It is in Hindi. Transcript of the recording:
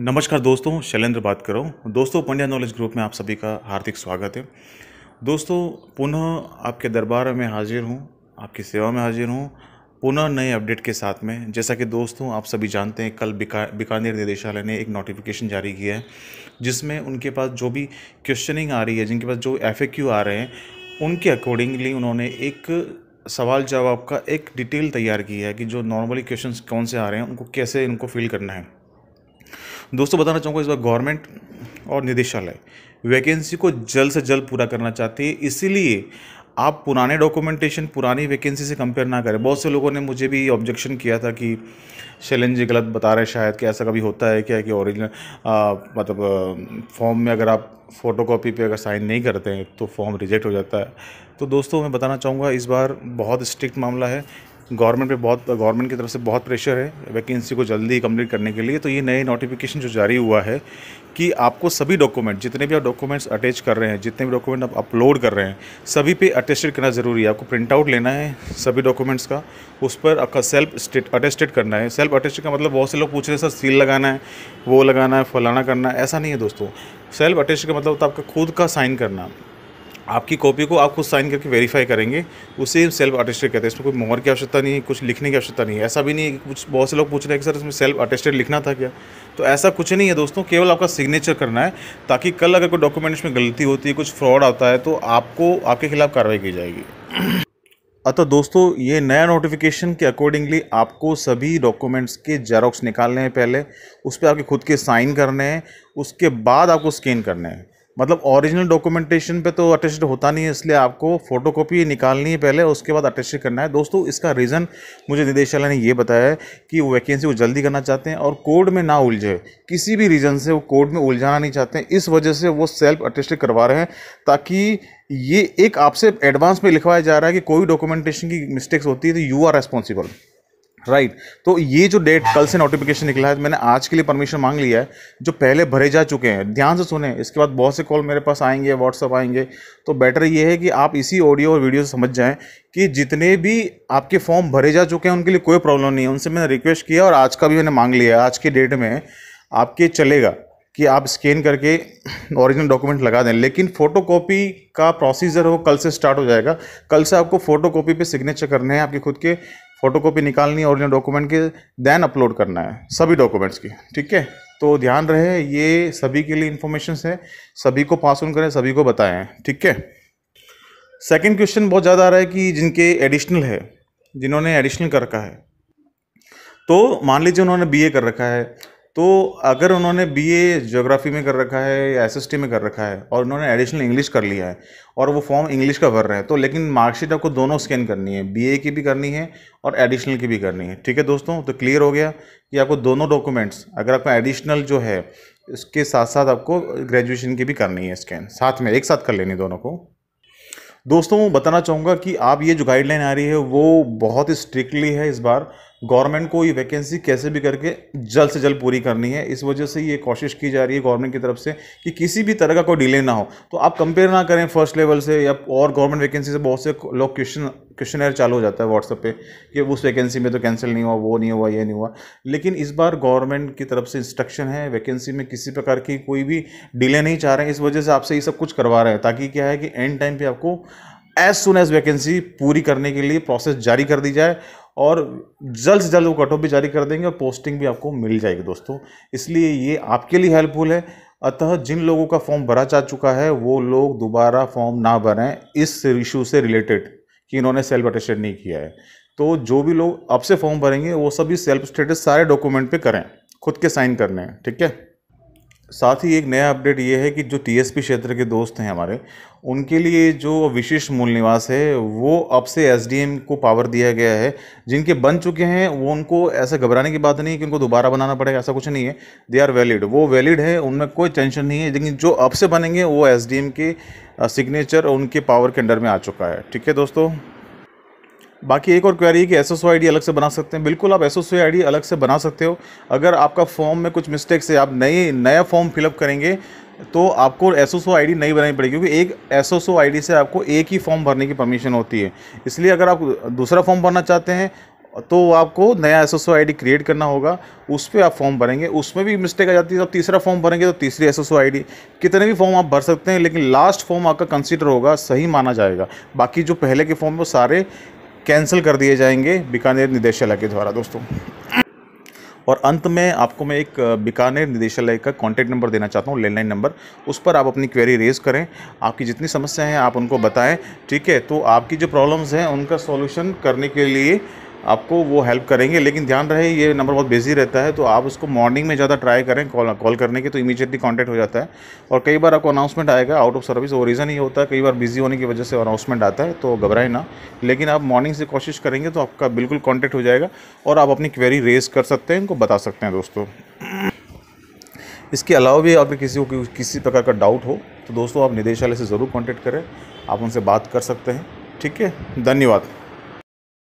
नमस्कार दोस्तों शैलेंद्र बात कर रहा हूँ दोस्तों पंड्या नॉलेज ग्रुप में आप सभी का हार्दिक स्वागत है दोस्तों पुनः आपके दरबार में हाजिर हूँ आपकी सेवा में हाजिर हूँ पुनः नए अपडेट के साथ में जैसा कि दोस्तों आप सभी जानते हैं कल बिका बीकानेर निदेशालय ने एक नोटिफिकेशन जारी किया है जिसमें उनके पास जो भी क्वेश्चनिंग आ रही है जिनके पास जो एफ आ रहे हैं उनके अकॉर्डिंगली उन्होंने एक सवाल जवाब का एक डिटेल तैयार किया है कि जो नॉर्मली क्वेश्चंस कौन से आ रहे हैं उनको कैसे इनको फिल करना है दोस्तों बताना चाहूँगा इस बार गवर्नमेंट और निदेशालय वैकेंसी को जल्द से जल्द पूरा करना चाहती है इसीलिए आप पुराने डॉक्यूमेंटेशन पुरानी वैकेंसी से कंपेयर ना करें बहुत से लोगों ने मुझे भी ऑब्जेक्शन किया था कि शैलन जी गलत बता रहे हैं शायद कि ऐसा कभी होता है क्या कि ओरिजिनल मतलब फॉर्म में अगर आप फ़ोटो कॉपी पर अगर साइन नहीं करते हैं तो फॉर्म रिजेक्ट हो जाता है तो दोस्तों मैं बताना चाहूँगा इस बार बहुत स्ट्रिक्ट मामला है गवर्नमेंट पे बहुत गवर्नमेंट की तरफ से बहुत प्रेशर है वैकेंसी को जल्दी कंप्लीट करने के लिए तो ये नए नोटिफिकेशन जो जारी हुआ है कि आपको सभी डॉक्यूमेंट जितने भी आप डॉक्यूमेंट्स अटैच कर रहे हैं जितने भी डॉक्यूमेंट आप अपलोड कर रहे हैं सभी पे अटेस्टेड करना ज़रूरी है आपको प्रिंट आउट लेना है सभी डॉक्यूमेंट्स का उस पर आपका सेल्फ स्टेट अटेस्टेड करना है सेल्फ अटेस्टेड का मतलब बहुत से लोग पूछ रहे हैं सर सील लगाना है वो लगाना है फलाना करना है ऐसा नहीं है दोस्तों सेल्फ अटेस्टेड का मतलब होता है आपका खुद का साइन करना आपकी कॉपी को आप खुद साइन करके वेरीफाई करेंगे उसे सेल्फ अटेस्टेड कहते हैं इसमें कोई मोहर की आवश्यकता नहीं है कुछ लिखने की आवश्यकता नहीं है ऐसा भी नहीं कुछ बहुत से लोग पूछ रहे हैं कि सर इसमें सेल्फ अटेस्टेड लिखना था क्या तो ऐसा कुछ नहीं है दोस्तों केवल आपका सिग्नेचर करना है ताकि कल अगर कोई डॉक्यूमेंट्स में गलती होती है कुछ फ्रॉड आता है तो आपको आपके खिलाफ कार्रवाई की जाएगी अतः दोस्तों ये नया नोटिफिकेशन के अकॉर्डिंगली आपको सभी डॉक्यूमेंट्स के जेरोक्स निकालने हैं पहले उस पर आपके खुद के साइन करने हैं उसके बाद आपको स्कैन करने हैं मतलब ओरिजिनल डॉक्यूमेंटेशन पे तो अटेस्ट होता नहीं है इसलिए आपको फोटोकॉपी निकालनी है पहले उसके बाद अटेस्ट करना है दोस्तों इसका रीज़न मुझे निदेशालय ने ये बताया है कि वो वैकेंसी को जल्दी करना चाहते हैं और कोड में ना उलझे किसी भी रीज़न से वो कोड में उलझाना नहीं चाहते हैं इस वजह से वो सेल्फ अटेस्ट करवा रहे हैं ताकि ये एक आपसे एडवांस में लिखवाया जा रहा है कि कोई डॉक्यूमेंटेशन की मिस्टेक्स होती है तो you are responsible right right. तो ये जो डेट कल से नोटिफिकेशन निकला है तो मैंने आज के लिए परमिशन मांग लिया है जो पहले भरे जा चुके हैं ध्यान से सुने इसके बाद बहुत से कॉल मेरे पास आएंगे व्हाट्सअप आएंगे तो बेटर ये है कि आप इसी ऑडियो और वीडियो से समझ जाएं कि जितने भी आपके फॉर्म भरे जा चुके हैं उनके लिए कोई प्रॉब्लम नहीं है उनसे मैंने रिक्वेस्ट किया और आज का भी मैंने मांग लिया आज के डेट में आपके चलेगा कि आप स्कैन करके ओरिजिनल डॉक्यूमेंट लगा दें लेकिन फोटोकॉपी का प्रोसीजर हो कल से स्टार्ट हो जाएगा कल से आपको फोटोकॉपी पे सिग्नेचर करने हैं आपके खुद के फ़ोटो कॉपी निकालनी है ओरिजिनल डॉक्यूमेंट की देन अपलोड करना है सभी डॉक्यूमेंट्स की ठीक है तो ध्यान रहे ये सभी के लिए इन्फॉर्मेशन है सभी को पास ऑन करें सभी को बताएं ठीक है सेकेंड क्वेश्चन बहुत ज़्यादा आ रहा है कि जिनके एडिशनल है जिन्होंने एडिशनल कर रखा है तो मान लीजिए उन्होंने बीए कर रखा है तो अगर उन्होंने बीए ज्योग्राफी में कर रखा है या एसएसटी में कर रखा है और उन्होंने एडिशनल इंग्लिश कर लिया है और वो फॉर्म इंग्लिश का भर रहे हैं तो लेकिन मार्कशीट आपको दोनों स्कैन करनी है बीए की भी करनी है और एडिशनल की भी करनी है ठीक है दोस्तों तो क्लियर हो गया कि आपको दोनों डॉक्यूमेंट्स अगर आपका एडिशनल जो है इसके साथ साथ आपको ग्रेजुएशन की भी करनी है स्कैन साथ में एक साथ कर लेनी दोनों को दोस्तों बताना चाहूँगा कि आप ये जो गाइडलाइन आ रही है वो बहुत ही स्ट्रिक्टली है इस बार गवर्नमेंट को ये वैकेंसी कैसे भी करके जल्द से जल्द पूरी करनी है इस वजह से ये कोशिश की जा रही है गवर्नमेंट की तरफ से कि किसी भी तरह का कोई डिले ना हो तो आप कंपेयर ना करें फर्स्ट लेवल से या और गवर्नमेंट वैकेंसी से बहुत से लोग क्वेश्चन क्वेश्चन चालू हो जाता है व्हाट्सएप पे कि उस वैकेंसी में तो कैंसिल नहीं हुआ वो नहीं हुआ ये नहीं हुआ लेकिन इस बार गवर्नमेंट की तरफ से इंस्ट्रक्शन है वैकेंसी में किसी प्रकार की कोई भी डिले नहीं चाह रहे हैं इस वजह से आपसे ये सब कुछ करवा रहे हैं ताकि क्या है कि एंड टाइम पर आपको एज सुन एज वैकेंसी पूरी करने के लिए प्रोसेस जारी कर दी जाए और जल्द से जल्द वो कट ऑफ भी जारी कर देंगे और पोस्टिंग भी आपको मिल जाएगी दोस्तों इसलिए ये आपके लिए हेल्पफुल है अतः जिन लोगों का फॉर्म भरा जा चुका है वो लोग दोबारा फॉर्म ना भरें इस इशू से रिलेटेड कि इन्होंने सेल्फ अटेस्टेड नहीं किया है तो जो भी लोग अब से फॉर्म भरेंगे वो सभी सेल्फ स्टेटस सारे डॉक्यूमेंट पे करें खुद के साइन करने हैं ठीक है साथ ही एक नया अपडेट ये है कि जो टीएसपी क्षेत्र के दोस्त हैं हमारे उनके लिए जो विशेष मूल निवास है वो अब से एसडीएम को पावर दिया गया है जिनके बन चुके हैं वो उनको ऐसा घबराने की बात नहीं है कि उनको दोबारा बनाना पड़ेगा ऐसा कुछ नहीं है दे आर वैलिड वो वैलिड है उनमें कोई टेंशन नहीं है लेकिन जो अब से बनेंगे वो एस के सिग्नेचर उनके पावर के अंडर में आ चुका है ठीक है दोस्तों बाकी एक और क्वेरी है कि एस एस आई डी अलग से बना सकते हैं बिल्कुल आप एस एस आई डी अलग से बना सकते हो अगर आपका फॉर्म में कुछ मिस्टेक्स है आप नए नया फॉर्म फिलअप करेंगे तो आपको एस एस आई डी नहीं बनानी पड़ेगी क्योंकि एक एस एस आई डी से आपको एक ही फॉर्म भरने की परमिशन होती है इसलिए अगर आप दूसरा फॉर्म भरना चाहते हैं तो आपको नया एस एस आई क्रिएट करना होगा उस पर आप फॉर्म भरेंगे उसमें भी मिस्टेक आ जाती है आप तीसरा फॉर्म भरेंगे तो तीसरी एस एस कितने भी फॉर्म आप भर सकते हैं लेकिन लास्ट फॉर्म आपका कंसिडर होगा सही माना जाएगा बाकी जो पहले के फॉर्म वो सारे कैंसिल कर दिए जाएंगे बीकानेर निदेशालय के द्वारा दोस्तों और अंत में आपको मैं एक बीकानेर निदेशालय का कॉन्टैक्ट नंबर देना चाहता हूँ लैंडलाइन नंबर उस पर आप अपनी क्वेरी रेज़ करें आपकी जितनी समस्याएं हैं आप उनको बताएं ठीक है तो आपकी जो प्रॉब्लम्स हैं उनका सॉल्यूशन करने के लिए आपको वो हेल्प करेंगे लेकिन ध्यान रहे ये नंबर बहुत बिजी रहता है तो आप उसको मॉर्निंग में ज़्यादा ट्राई करें कॉल कॉल करने के तो इमीजिएटली कॉन्टैक्ट हो जाता है और कई बार आपको अनाउंसमेंट आएगा आउट ऑफ सर्विस वो रीज़न ही होता है कई बार बिजी होने की वजह से अनाउंसमेंट आता है तो घबराए ना लेकिन आप मॉर्निंग से कोशिश करेंगे तो आपका बिल्कुल कॉन्टैक्ट हो जाएगा और आप अपनी क्वेरी रेज कर सकते हैं उनको बता सकते हैं दोस्तों इसके अलावा भी अगर किसी को किसी प्रकार का डाउट हो तो दोस्तों आप निदेशालय से ज़रूर कॉन्टैक्ट करें आप उनसे बात कर सकते हैं ठीक है धन्यवाद